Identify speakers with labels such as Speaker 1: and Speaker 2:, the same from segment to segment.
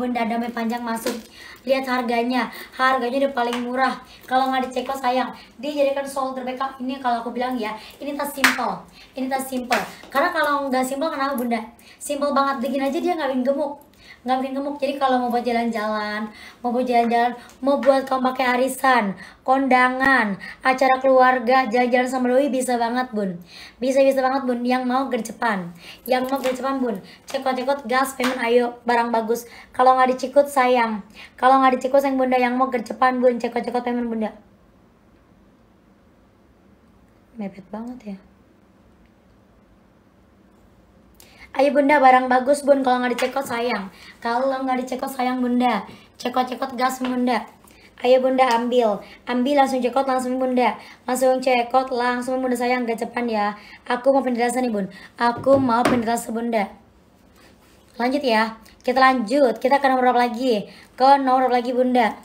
Speaker 1: benda damai panjang masuk. Lihat harganya, harganya udah paling murah. Kalau nggak lo sayang, dia jadikan soal terbaik. Ini kalau aku bilang ya, ini tas simple, ini tas simple. Karena kalau nggak simple kenapa bunda? Simple banget, bikin aja dia nggak bikin gemuk nggak bikin gemuk jadi kalau mau buat jalan-jalan mau buat jalan-jalan mau buat kamu pakai arisan kondangan acara keluarga jalan-jalan sama doi bisa banget bun bisa bisa banget bun yang mau gercepan yang mau gercepan bun cekot-cekot gas payment ayo barang bagus kalau nggak dicikut sayang kalau nggak dicikut sayang bunda yang mau gercepan bun cekot-cekot payment bunda mepet banget ya Ayo bunda barang bagus bun kalau nggak dicekot sayang. Kalau nggak dicekot sayang bunda. Cekot-cekot gas bunda. Ayo bunda ambil, ambil langsung cekot langsung bunda, langsung cekot langsung bunda sayang gak cepan ya. Aku mau penjelasan nih bun, aku mau penjelasan bunda. Lanjut ya, kita lanjut, kita ke nomor berapa lagi? Ke nomor berapa lagi bunda?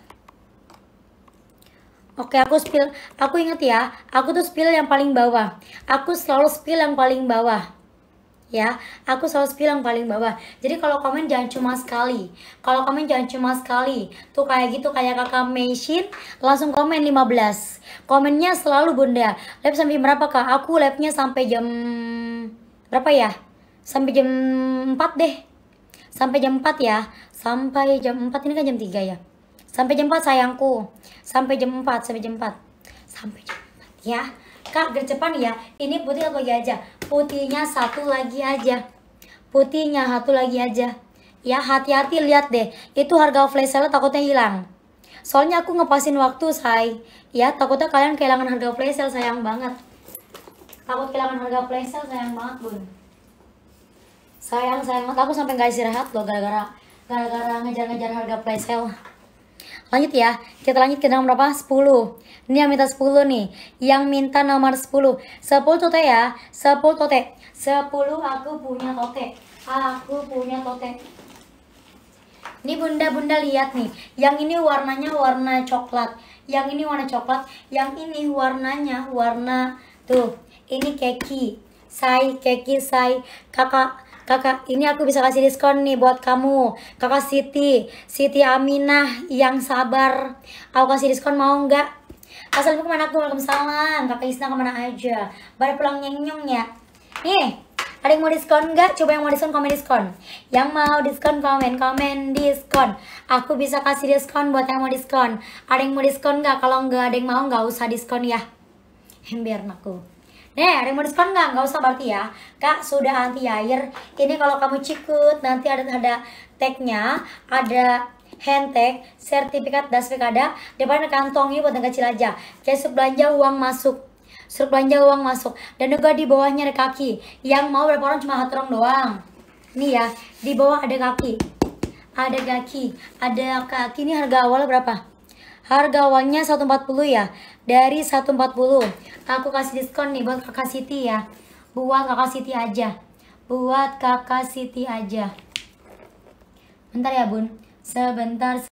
Speaker 1: Oke, aku spill, aku inget ya, aku tuh spill yang paling bawah. Aku selalu spill yang paling bawah ya aku selalu bilang paling bawah jadi kalau komen jangan cuma sekali kalau komen jangan cuma sekali tuh kayak gitu kayak kakak Meishin langsung komen 15 komennya selalu bunda lab sampai berapa kak aku labnya sampai jam berapa ya sampai jam 4 deh sampai jam 4 ya sampai jam 4 ini kan jam 3 ya sampai jam 4 sayangku sampai jam 4 sampai jam 4 sampai jam 4 ya Kak gercepan ya, ini putih apa lagi aja? Putihnya satu lagi aja. Putihnya satu lagi aja. Ya hati-hati lihat deh, itu harga flash sale takutnya hilang. Soalnya aku ngepasin waktu, say. Ya, takutnya kalian kehilangan harga flash sale, sayang banget. Takut kehilangan harga flash sale, sayang banget, bun. Sayang, sayang banget. Aku sampai gak istirahat loh gara-gara gara-gara ngejar-ngejar harga flash sale. Lanjut ya, kita lanjut ke nomor berapa? 10. Ini yang minta 10 nih. Yang minta nomor 10. 10 tote ya. 10 tote. 10 aku punya tote. Aku punya tote. Ini bunda-bunda lihat nih. Yang ini warnanya warna coklat. Yang ini warna coklat. Yang ini warnanya warna tuh. Ini keki. Sai, keki, sai, kakak, kakak ini aku bisa kasih diskon nih buat kamu kakak Siti Siti Aminah yang sabar aku kasih diskon mau nggak Assalamualaikum aku, Waalaikumsalam Kakak Isna kemana aja Baru pulang nyengnyong ya Nih ada yang mau diskon nggak? Coba yang mau diskon komen diskon. Yang mau diskon komen komen diskon. Aku bisa kasih diskon buat yang mau diskon. Ada yang mau diskon nggak? Kalau nggak ada yang mau nggak usah diskon ya. Hembiern aku. Nih, ada yang mau diskon nggak? Nggak usah berarti ya. Kak, sudah anti air. Ini kalau kamu cikut, nanti ada ada tagnya, ada hand tag, sertifikat, daspek ada. Depan ada kantongnya buat yang kecil aja. Kayak belanja uang masuk suruh belanja uang masuk dan juga di bawahnya ada kaki yang mau berapa orang cuma satu orang doang nih ya di bawah ada kaki ada kaki ada kaki ini harga awal berapa Harga awalnya 140 ya. Dari 140. Aku kasih diskon nih buat Kakak Siti ya. Buat Kakak Siti aja. Buat Kakak Siti aja. Bentar ya, Bun. Sebentar.